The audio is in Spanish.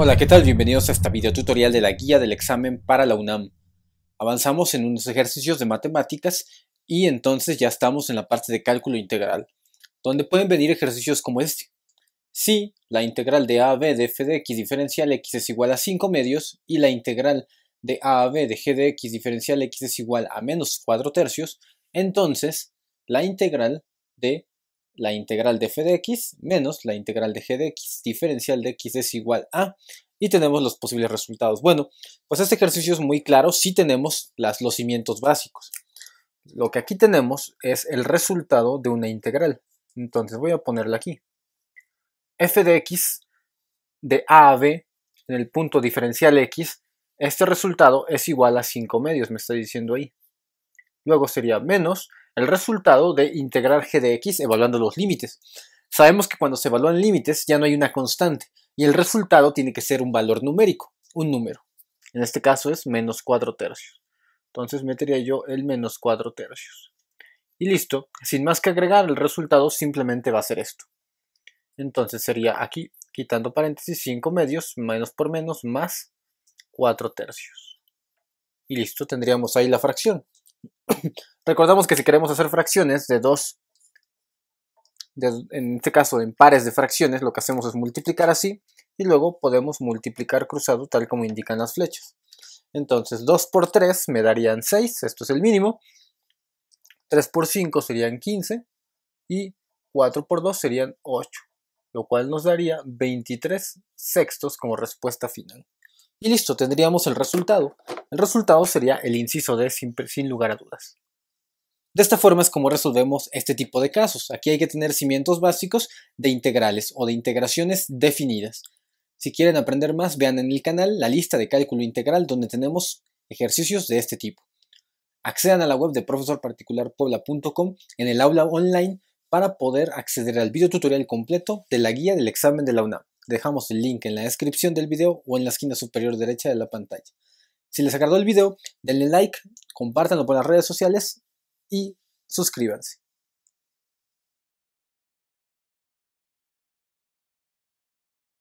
Hola, ¿qué tal? Bienvenidos a este video tutorial de la guía del examen para la UNAM. Avanzamos en unos ejercicios de matemáticas y entonces ya estamos en la parte de cálculo integral, donde pueden venir ejercicios como este. Si la integral de a a b de f de x diferencial x es igual a 5 medios y la integral de a a b de g de x diferencial x es igual a menos 4 tercios, entonces la integral de la integral de f de x menos la integral de g de x diferencial de x es igual a y tenemos los posibles resultados. Bueno, pues este ejercicio es muy claro si tenemos los cimientos básicos. Lo que aquí tenemos es el resultado de una integral. Entonces voy a ponerla aquí. f de x de a a b en el punto diferencial x, este resultado es igual a 5 medios, me está diciendo ahí. Luego sería menos el resultado de integrar g de x evaluando los límites. Sabemos que cuando se evalúan límites ya no hay una constante y el resultado tiene que ser un valor numérico, un número. En este caso es menos 4 tercios. Entonces metería yo el menos 4 tercios. Y listo, sin más que agregar, el resultado simplemente va a ser esto. Entonces sería aquí, quitando paréntesis, 5 medios, menos por menos, más 4 tercios. Y listo, tendríamos ahí la fracción. Recordamos que si queremos hacer fracciones de 2, en este caso en pares de fracciones, lo que hacemos es multiplicar así y luego podemos multiplicar cruzado tal como indican las flechas. Entonces 2 por 3 me darían 6, esto es el mínimo. 3 por 5 serían 15 y 4 por 2 serían 8, lo cual nos daría 23 sextos como respuesta final. Y listo, tendríamos el resultado. El resultado sería el inciso D sin, lugar a dudas. De esta forma es como resolvemos este tipo de casos. Aquí hay que tener cimientos básicos de integrales o de integraciones definidas. Si quieren aprender más, vean en el canal la lista de cálculo integral donde tenemos ejercicios de este tipo. Accedan a la web de profesorparticularpuebla.com en el aula online para poder acceder al video tutorial completo de la guía del examen de la UNAM. Dejamos el link en la descripción del video o en la esquina superior derecha de la pantalla. Si les agradó el video, denle like, compártanlo por las redes sociales y suscríbanse.